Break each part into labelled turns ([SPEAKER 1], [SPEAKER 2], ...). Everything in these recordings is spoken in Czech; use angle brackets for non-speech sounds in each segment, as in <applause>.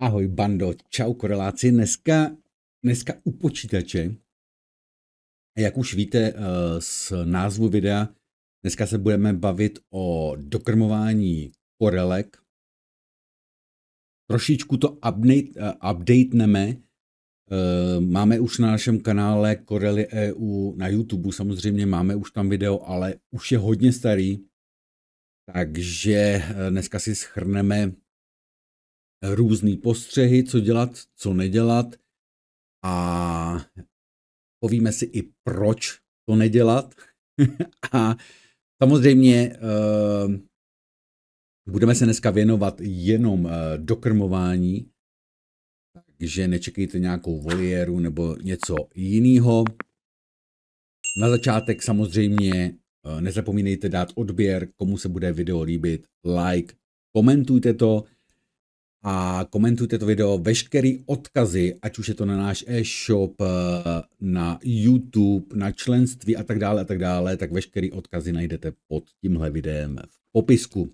[SPEAKER 1] Ahoj bando, čau koreláci. Dneska, dneska u počítače, jak už víte eh, z názvu videa, dneska se budeme bavit o dokrmování korelek. Trošičku to update, eh, updateneme. Eh, máme už na našem kanále Korely EU na YouTube, samozřejmě máme už tam video, ale už je hodně starý. Takže dneska si schrneme různé postřehy, co dělat, co nedělat a povíme si i proč to nedělat. <laughs> a samozřejmě uh, budeme se dneska věnovat jenom uh, dokrmování, takže nečekejte nějakou voliéru nebo něco jiného. Na začátek samozřejmě uh, nezapomínejte dát odběr, komu se bude video líbit, like, komentujte to, a komentujte to video. Veškerý odkazy, ať už je to na náš e-shop, eh, na YouTube, na členství a tak dále a tak dále, tak veškerý odkazy najdete pod tímhle videem v popisku.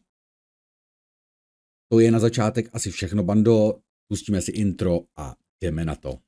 [SPEAKER 1] To je na začátek asi všechno, bando. Pustíme si intro a jdeme na to.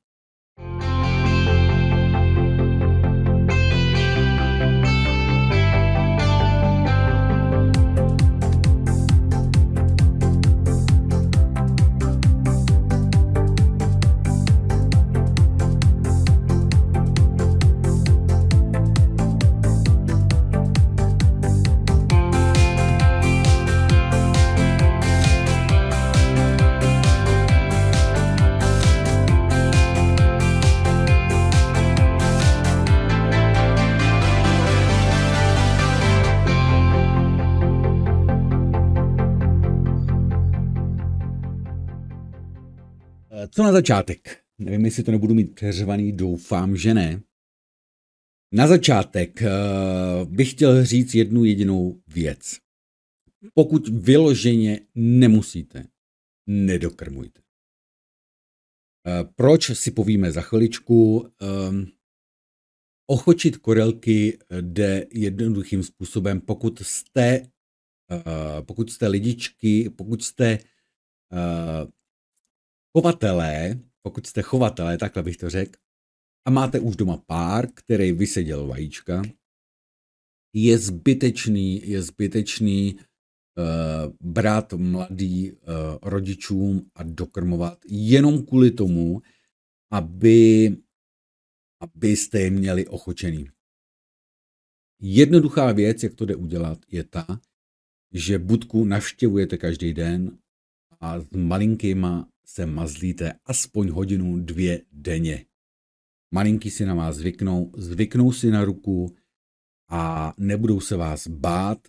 [SPEAKER 1] Co na začátek? Nevím, jestli to nebudu mít přeřvaný, doufám, že ne. Na začátek eh, bych chtěl říct jednu jedinou věc. Pokud vyloženě nemusíte, nedokrmujte. Eh, proč si povíme za chviličku? Eh, ochočit korelky jde jednoduchým způsobem, pokud jste, pokud jste lidičky, pokud jste chovatelé, pokud jste chovatelé, takhle bych to řekl, a máte už doma pár, který vyseděl vajíčka, je zbytečný, je zbytečný uh, brát mladý uh, rodičům a dokrmovat jenom kvůli tomu, aby, abyste je měli ochočený. Jednoduchá věc, jak to jde udělat, je ta, že budku navštěvujete každý den a s malinkýma se mazlíte aspoň hodinu, dvě denně. Malinky si na vás zvyknou, zvyknou si na ruku a nebudou se vás bát,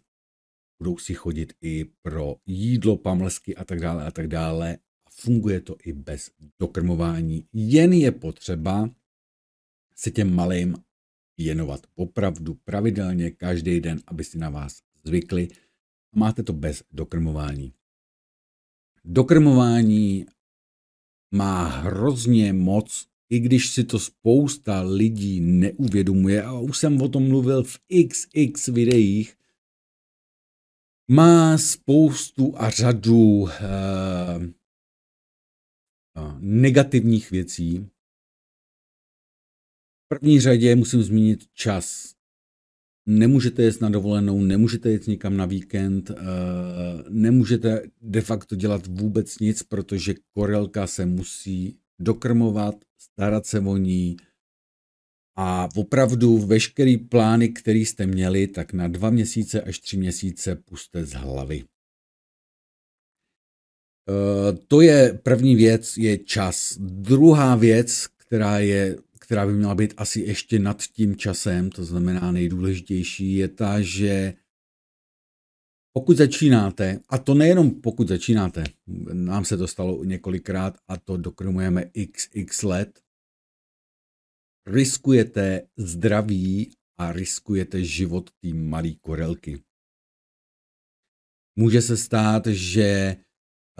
[SPEAKER 1] budou si chodit i pro jídlo, pamlesky a tak dále a tak dále. A funguje to i bez dokrmování. Jen je potřeba se těm malým věnovat opravdu pravidelně každý den, aby si na vás zvykli. Máte to bez dokrmování. Dokrmování má hrozně moc, i když si to spousta lidí neuvědomuje, a už jsem o tom mluvil v XX videích,
[SPEAKER 2] má spoustu a řadu eh, eh, negativních věcí. V první řadě musím zmínit čas nemůžete jet na dovolenou,
[SPEAKER 1] nemůžete jet nikam na víkend, eh, nemůžete de facto dělat vůbec nic, protože korelka se musí dokrmovat, starat se o ní a opravdu veškerý plány, který jste měli, tak na dva měsíce až tři měsíce puste z hlavy. Eh, to je první věc, je čas. Druhá věc, která je která by měla být asi ještě nad tím časem, to znamená nejdůležitější, je ta, že pokud začínáte, a to nejenom pokud začínáte, nám se to stalo několikrát a to dokrmujeme xx let, riskujete zdraví a riskujete život té malé korelky. Může se stát, že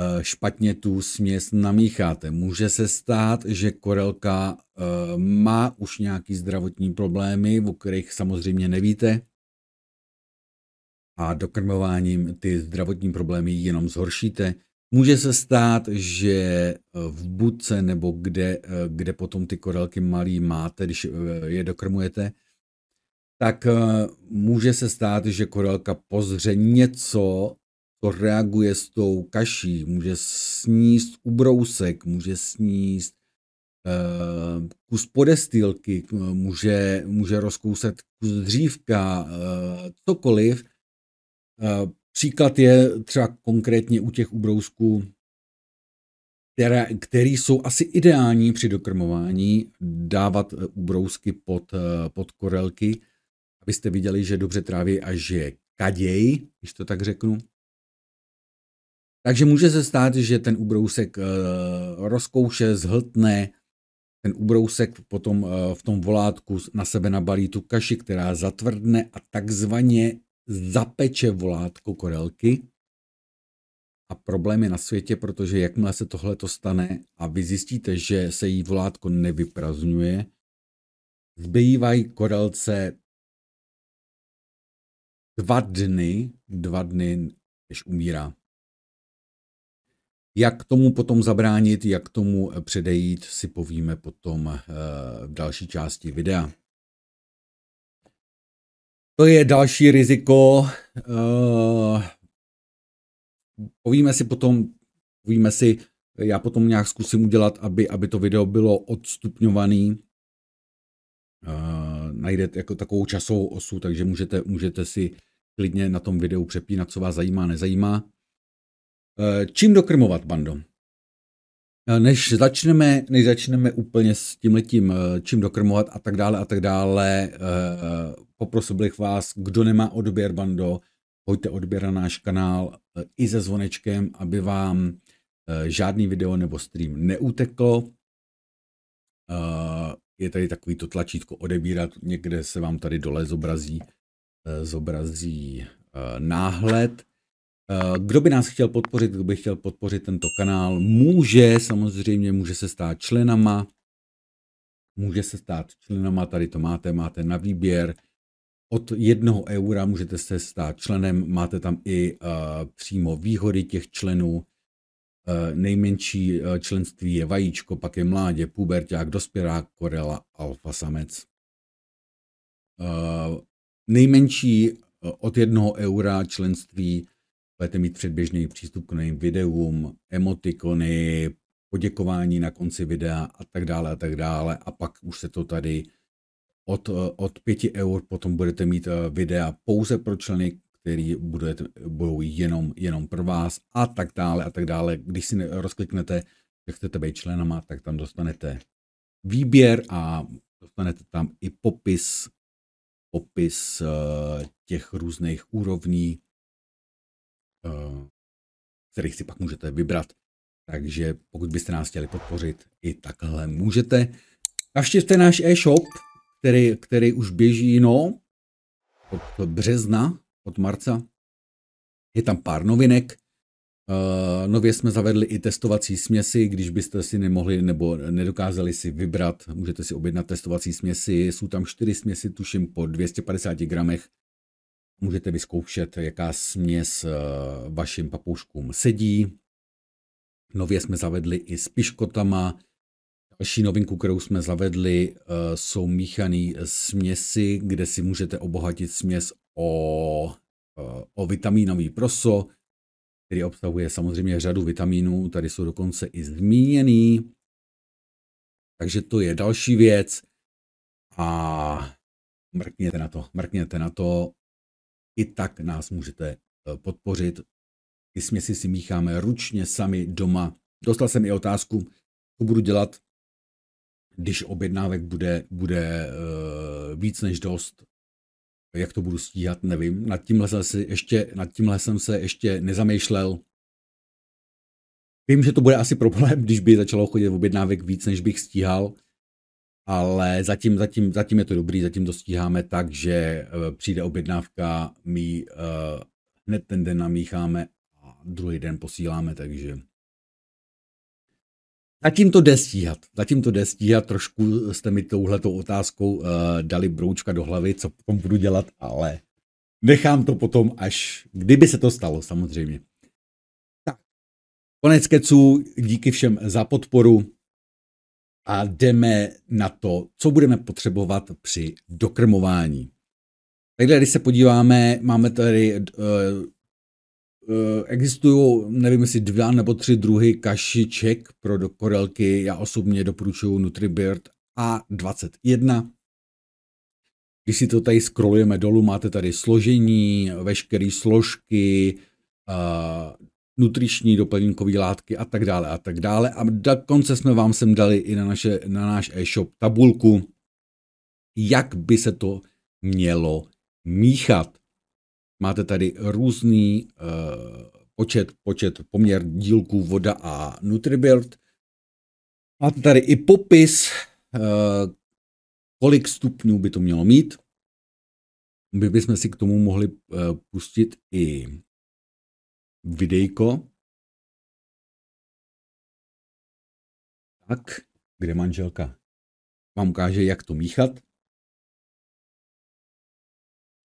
[SPEAKER 1] Eh, špatně tu směs namícháte. Může se stát, že korelka eh, má už nějaký zdravotní problémy, o kterých samozřejmě nevíte a dokrmováním ty zdravotní problémy jenom zhoršíte. Může se stát, že eh, v budce nebo kde, kde potom ty korelky malý máte, když je dokrmujete, tak může se stát, že korelka pozře něco, to reaguje s tou kaší, může sníst ubrousek, může sníst eh, kus podestýlky, může, může rozkousat kus dřívka, eh, cokoliv. Eh, příklad je třeba konkrétně u těch ubrousků, které, které jsou asi ideální při dokrmování, dávat ubrousky pod, pod korelky, abyste viděli, že dobře tráví a že kaděj, když to tak řeknu. Takže může se stát, že ten ubrousek eh, rozkouše, zhltne, ten ubrousek potom eh, v tom volátku na sebe nabalí tu kaši, která zatvrdne a takzvaně zapeče volátko korelky. A problém je na světě, protože jakmile se tohle to stane a vy zjistíte, že se jí volátko nevyprazňuje,
[SPEAKER 2] zbývají korelce dva dny, dva dny, než umírá. Jak tomu
[SPEAKER 1] potom zabránit, jak tomu eh, předejít, si povíme potom eh, v další části
[SPEAKER 2] videa. To je další riziko. Eh, povíme si potom, povíme si,
[SPEAKER 1] já potom nějak zkusím udělat, aby, aby to video bylo odstupňovaný. Najdete jako takovou časovou osu, takže můžete, můžete si klidně na tom videu přepínat, co vás zajímá, nezajímá. Eh, čím dokrmovat, bando? Eh, než začneme, než začneme úplně s tím letím, eh, čím dokrmovat a tak dále a tak dále, poprosil bych vás, kdo nemá odběr, bando, hoďte odběr na náš kanál i se zvonečkem, aby vám žádný video nebo stream neuteklo. Je tady takový to tlačítko odebírat, někde se vám tady dole zobrazí, zobrazí náhled. Eh, kdo by nás chtěl podpořit, kdo by chtěl podpořit tento kanál, může samozřejmě, může se stát členama, může se stát členama, tady to máte, máte na výběr. Od jednoho eura můžete se stát členem, máte tam i uh, přímo výhody těch členů. Uh, nejmenší uh, členství je vajíčko, pak je mládě, puberták, dospělá, korela, alfa samec. Uh, nejmenší uh, od jednoho eura členství budete mít předběžný přístup k novým videům, emotikony, poděkování na konci videa a tak dále a tak dále a pak už se to tady od, od 5 eur potom budete mít eh, videa pouze pro členy, který budete, budou jenom, jenom pro vás a tak dále a tak dále. Když si rozkliknete, že chcete být členama, tak tam dostanete výběr a dostanete tam i popis, popis eh, těch různých úrovní, Eh, kterých si pak můžete vybrat. Takže pokud byste nás chtěli podpořit, i takhle můžete. Navštěvte náš e-shop, který, který už běží, no, od března, od marca. Je tam pár novinek. Uh, nově jsme zavedli i testovací směsi, když byste si nemohli nebo nedokázali si vybrat, můžete si objednat testovací směsi, jsou tam čtyři směsi, tuším po 250 gramech, Můžete vyzkoušet, jaká směs eh, vašim papouškům sedí. Nově jsme zavedli i s piškotama. Další novinku, kterou jsme zavedli, eh, jsou míchané směsi, kde si můžete obohatit směs o, eh, o vitamínový proso, který obsahuje samozřejmě řadu vitamínů. Tady jsou dokonce i zmíněný. Takže to je další věc. A mrkněte na to, mrkněte na to, i tak nás můžete eh, podpořit. Ty směsi si mícháme ručně sami doma. Dostal jsem i otázku, co budu dělat, když objednávek bude, bude eh, víc než dost, jak to budu stíhat, nevím. Nad tímhle jsem, se ještě, nad tímhle jsem se ještě nezamýšlel. Vím, že to bude asi problém, <laughs> když by začalo chodit objednávek víc, než bych stíhal, ale zatím, zatím, zatím je to dobrý, zatím to stíháme tak, že eh, přijde objednávka, my uh, hned ten den namícháme a druhý den posíláme, takže Zatím to jde stíhat. Zatím to jde stíhat. Trošku jste mi touhletou otázkou uh, dali broučka do hlavy, co potom budu dělat, ale nechám to potom, až kdyby se to stalo, samozřejmě. Tak, konec keců, díky všem za podporu a jdeme na to, co budeme potřebovat při dokrmování. Takhle, když se podíváme, máme tady, eh, eh, existují, nevím jestli dva nebo tři druhy kašiček pro korelky, Já osobně doporučuji NutriBird A21. Když si to tady scrollujeme dolů, máte tady složení, veškeré složky, eh, nutriční doplňkové látky a tak dále a tak dále. A dokonce jsme vám sem dali i na, naše, na náš e-shop tabulku, jak by se to mělo míchat. Máte tady různý uh, počet, počet, poměr dílků voda a Nutribuild. Máte tady i popis, uh,
[SPEAKER 2] kolik stupňů by to mělo mít. My bychom si k tomu mohli uh, pustit i videjko, tak, kde manželka vám ukáže, jak to míchat.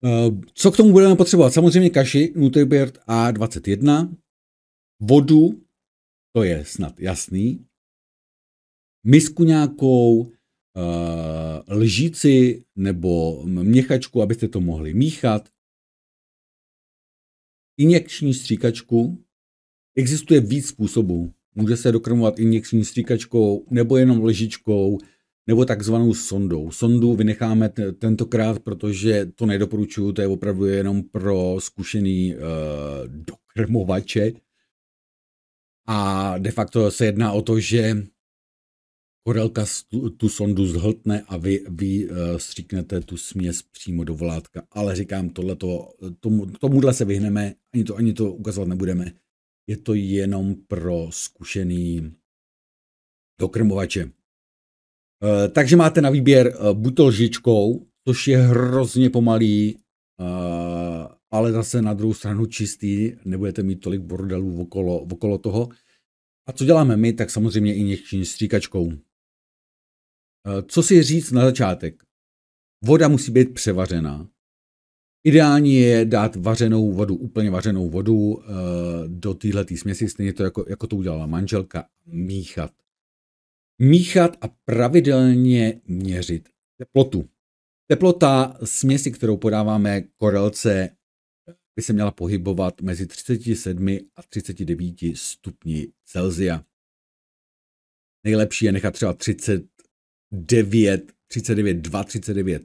[SPEAKER 2] Eh, co k tomu budeme potřebovat? Samozřejmě kaši, Nutribert A21, vodu, to je snad
[SPEAKER 1] jasný, misku nějakou, eh, lžíci nebo měchačku, abyste to mohli míchat, Injekční stříkačku existuje víc způsobů. Může se dokrmovat injekční stříkačkou, nebo jenom ležičkou, nebo takzvanou sondou. Sondu vynecháme t- tentokrát, protože to nedoporučuju, to je opravdu jenom pro zkušený e, dokrmovače. A de facto se jedná o to, že Korelka tu sondu zhltne a vy, vy eh, stříknete tu směs přímo do volátka. Ale říkám, tohleto, tomu, tomuhle se vyhneme, ani to, ani to ukazovat nebudeme. Je to jenom pro zkušený dokrmovače. Eh, takže máte na výběr eh, buď to lžičkou, což je hrozně pomalý, ale zase na druhou stranu čistý, nebudete mít tolik bordelů okolo, okolo toho. A co děláme my, tak samozřejmě i něčím stříkačkou. Eh, co si říct na začátek? Voda musí být převařená. Ideální je dát vařenou vodu, úplně vařenou vodu eh, do téhle směsi, stejně to jako, jako to udělala manželka, míchat. Míchat a pravidelně měřit teplotu. Teplota směsi, kterou podáváme korelce, by se měla pohybovat mezi 37 a 39 stupni Celsia. Nejlepší je nechat třeba 30 9, 39, 2, 39,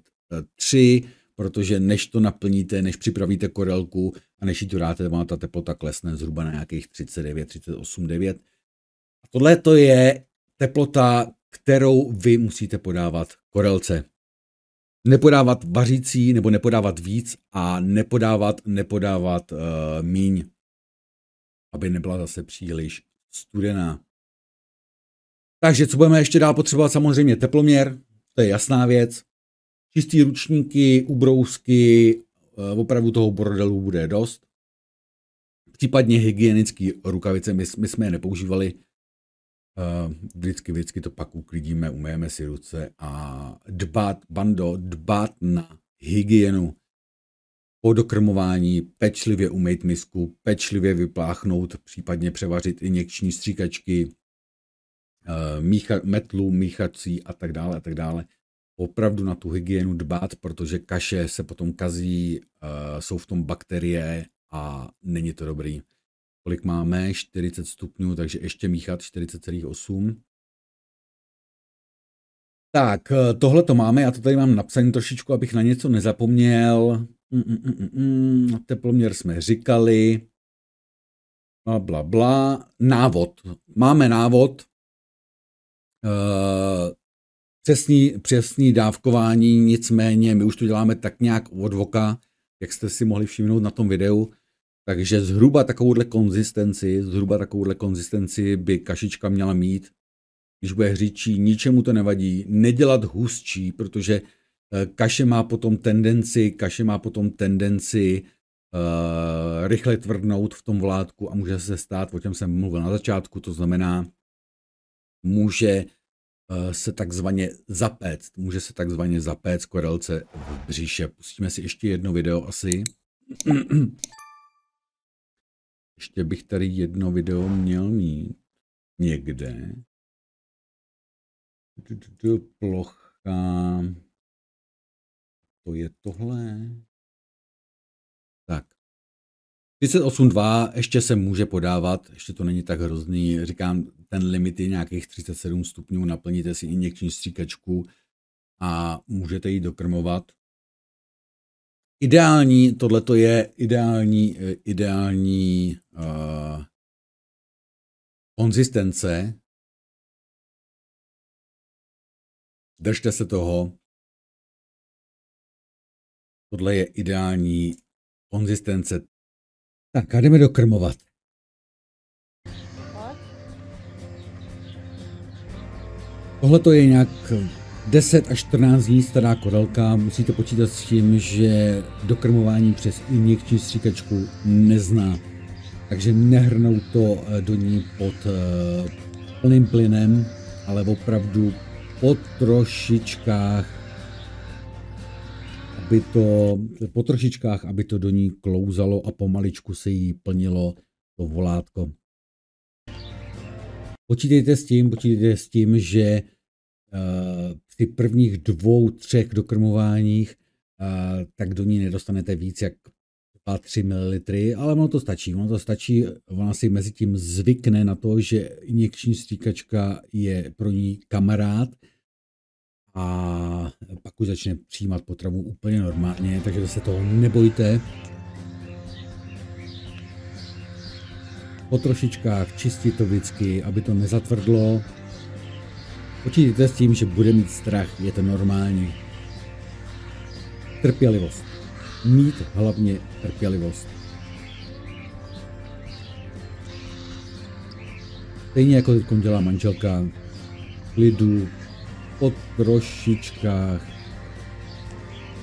[SPEAKER 1] 3, protože než to naplníte, než připravíte korelku a než ji to dáte, vám ta teplota klesne zhruba na nějakých 39, 38, 9. A tohle to je teplota, kterou vy musíte podávat korelce. Nepodávat vařící nebo nepodávat víc a nepodávat, nepodávat uh, míň, aby nebyla zase příliš studená. Takže co budeme ještě dál potřebovat? Samozřejmě teploměr, to je jasná věc. Čistý ručníky, ubrousky, eh, opravdu toho bordelu bude dost. Případně hygienické rukavice, my, my jsme je nepoužívali. Eh, vždycky, vždycky to pak uklidíme, umyjeme si ruce a dbát, bando, dbát na hygienu po dokrmování pečlivě umýt misku, pečlivě vypláchnout, případně převařit injekční stříkačky, Eh, mícha, metlu, míchací a tak dále a tak dále. Opravdu na tu hygienu dbát, protože kaše se potom kazí, eh, jsou v tom bakterie a není to dobrý. Kolik máme? 40 stupňů, takže ještě míchat 40,8. Tak, eh, tohle to máme, já to tady mám napsané trošičku, abych na něco nezapomněl. Mm, mm, mm, mm, mm teploměr jsme říkali. Bla, bla, bla. Návod. Máme návod, Eh, přesný, přesný dávkování, nicméně my už to děláme tak nějak od voka, jak jste si mohli všimnout na tom videu, takže zhruba takovouhle konzistenci, zhruba takovouhle konzistenci by kašička měla mít, když bude hřičí, ničemu to nevadí, nedělat hustší, protože eh, kaše má potom tendenci, kaše má potom tendenci uh, rychle tvrdnout v tom vládku a může se stát, o čem jsem mluvil na začátku, to znamená může eh, se takzvaně zapéct, může se takzvaně zapéct korelce v břiše. Pustíme si ještě jedno video asi.
[SPEAKER 2] <clears throat> Ještě bych tady jedno video měl mít někde. Plocha. To je tohle.
[SPEAKER 1] 38.2 ještě se může podávat, ještě to není tak hrozný. Říkám, ten limit je nějakých 37 stupňů, naplníte si injekční stříkačku a můžete ji dokrmovat. Ideální, tohleto je ideální,
[SPEAKER 2] eh, ideální uh, konzistence. Držte se toho. Tohle je ideální konzistence tak a jdeme do krmovat.
[SPEAKER 1] Tohle to je nějak 10 až 14 dní stará koralka. Musíte počítat s tím, že dokrmování přes injekční stříkačku nezná. Takže nehrnou to eh, do ní pod eh, plným plynem, ale opravdu po trošičkách aby to po trošičkách, aby to do ní klouzalo a pomaličku se jí plnilo to volátko. Počítejte s tím, počítejte s tím, že eh, v při prvních dvou, třech dokrmováních eh, tak do ní nedostanete víc jak 2-3 ml, ale ono to stačí. Ono to stačí, ona si mezi tím zvykne na to, že injekční stříkačka je pro ní kamarád, a pak už začne přijímat potravu úplně normálně, takže se toho nebojte. Po trošičkách čistit to vždycky, aby to nezatvrdlo. Počítejte s tím, že bude mít strach, je to normální. Trpělivost. Mít hlavně trpělivost. Stejně jako teď dělá manželka, klidu, o trošičkách.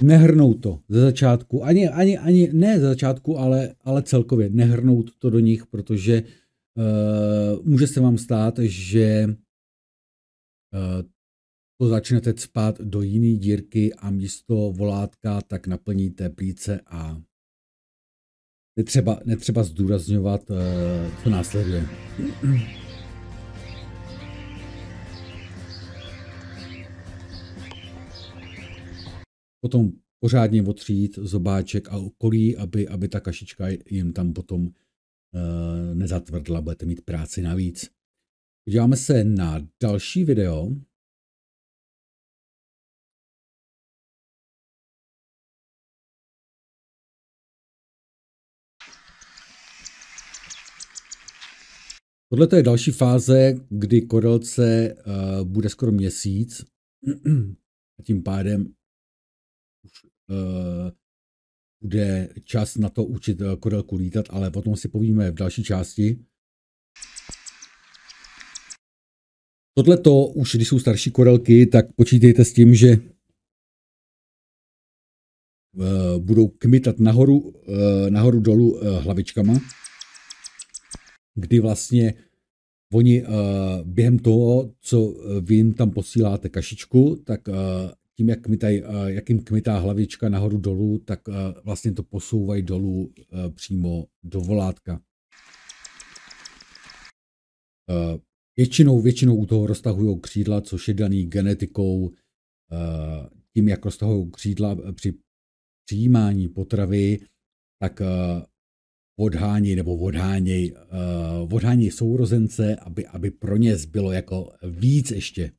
[SPEAKER 1] Nehrnout to ze začátku, ani, ani, ani ne ze začátku, ale, ale celkově nehrnout to do nich, protože uh, může se vám stát, že uh, to začnete spát do jiný dírky a místo volátka tak naplníte plíce a netřeba, netřeba zdůrazňovat, eh, co následuje. potom pořádně otřít zobáček a okolí, aby, aby ta kašička
[SPEAKER 2] jim tam potom e, nezatvrdla, budete mít práci navíc. Podíváme se na další video. Tohle je další fáze, kdy
[SPEAKER 1] korelce eh, bude skoro měsíc <clears throat> a tím pádem Eh, bude čas na to učit eh, korelku lítat, ale potom si povíme v další části. Tohle to už, když jsou starší korelky, tak počítejte s tím, že eh, budou kmitat nahoru, nahoru dolů hlavičkama, kdy vlastně oni během toho, co vy jim tam posíláte kašičku, tak tím, jak kmitaj, eh, jak jim kmitá hlavička nahoru dolů, tak eh, vlastně to posouvají dolů eh, přímo do volátka. Většinou, většinou u toho roztahují křídla, což je daný genetikou, tím, jak roztahují křídla při přijímání potravy, tak odhání nebo odháněj, odháněj sourozence, aby, aby pro ně zbylo jako víc ještě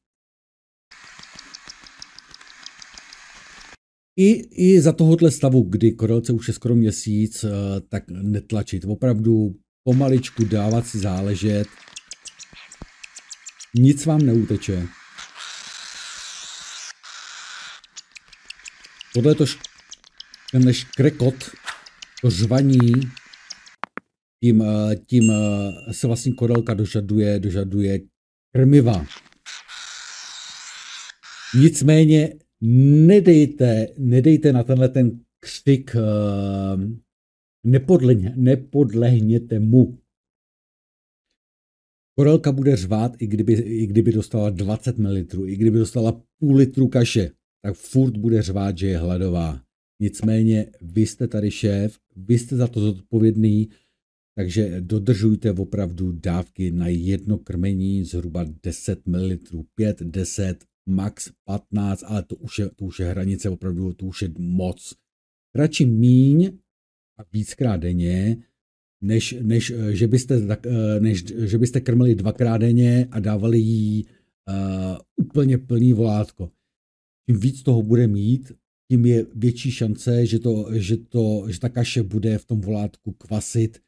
[SPEAKER 1] i, i za tohohle stavu, kdy korelce už je skoro měsíc, eh, tak netlačit. Opravdu pomaličku dávat si záležet. Nic vám neuteče. Tohle to š- tenhle škrekot, to žvaní, tím, eh, tím eh, se vlastně korelka dožaduje, dožaduje krmiva. Nicméně nedejte, nedejte na tenhle ten křik, eh, nepodlehně, nepodlehněte mu. Korelka bude řvát, i kdyby, i kdyby dostala 20 ml, i kdyby dostala půl litru kaše, tak furt bude řvát, že je hladová. Nicméně vy jste tady šéf, vy jste za to zodpovědný, takže dodržujte opravdu dávky na jedno krmení zhruba 10 ml, 5, 10, max 15, ale to už je, to už je hranice opravdu, to už je moc. Radši míň a víckrát denně, než, než, eh, že, byste, tak, eh, než že byste krmili dvakrát denně a dávali jí uh, úplně plný volátko. Čím víc toho bude mít, tím je větší šance, že, to, že, to, že ta kaše bude v tom volátku kvasit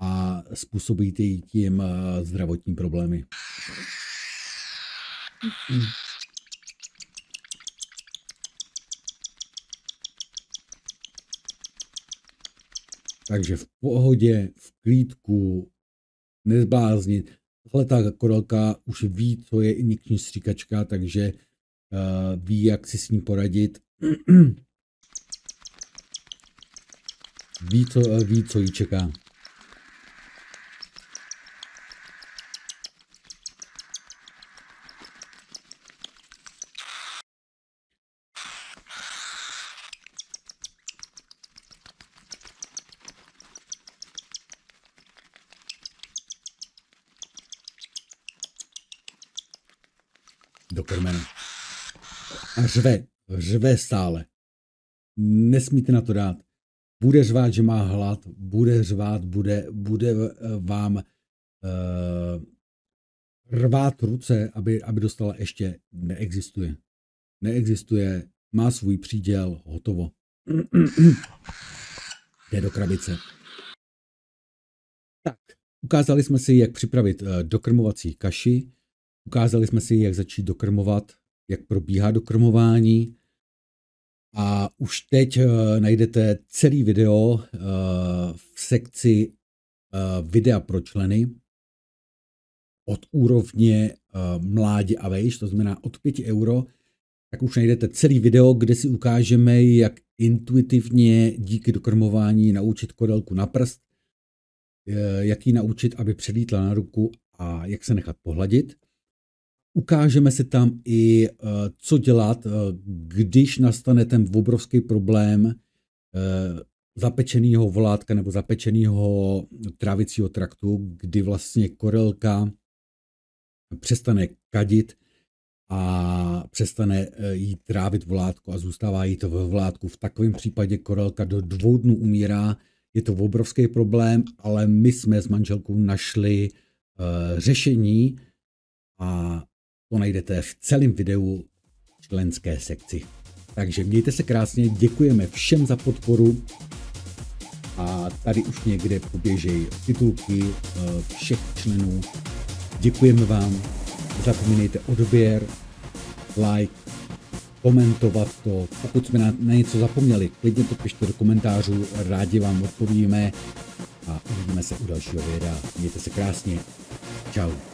[SPEAKER 1] a jí tím uh, zdravotní problémy. mm Takže v pohodě, v klídku, nezbláznit. Tahle ta korelka už ví, co je injekční stříkačka, takže uh, ví, jak si s ní poradit. <clears throat> ví, co, ví, co jí čeká. řve, řve stále. Nesmíte na to dát. Bude řvát, že má hlad, bude řvát, bude, bude eh, vám uh, rvát ruce, aby, aby dostala ještě neexistuje. Neexistuje, má svůj příděl, hotovo. <clears throat> Jde do krabice. Tak, ukázali jsme si, jak připravit eh, dokrmovací kaši, ukázali jsme si, jak začít dokrmovat jak probíhá dokrmování. A už teď eh, najdete celý video eh, v sekci eh, videa pro členy od úrovně mládě a vejš, to znamená od 5 euro, tak už najdete celý video, kde si ukážeme, jak intuitivně díky dokrmování naučit kodelku na prst, jak ji naučit, aby předlítla na ruku a jak se nechat pohladit. Ukážeme si tam i, eh, co dělat, eh, když nastane ten obrovský problém eh, zapečeného volátka nebo zapečeného trávicího traktu, kdy vlastně korelka přestane kadit a přestane jí trávit volátko a zůstává jí to ve volátku. V takovém případě korelka do dvou dnů umírá. Je to obrovský problém, ale my jsme s manželkou našli řešení a to najdete v celém videu v členské sekci. Takže mějte se krásně, děkujeme všem za podporu a tady už někde poběžejí titulky eh, všech členů. Děkujeme vám, Zapomeňte odběr, like, komentovat to. Pokud jsme na, něco zapomněli, klidně to pište do komentářů, rádi vám odpovíme a uvidíme se u dalšího videa. Mějte se krásně. Ciao.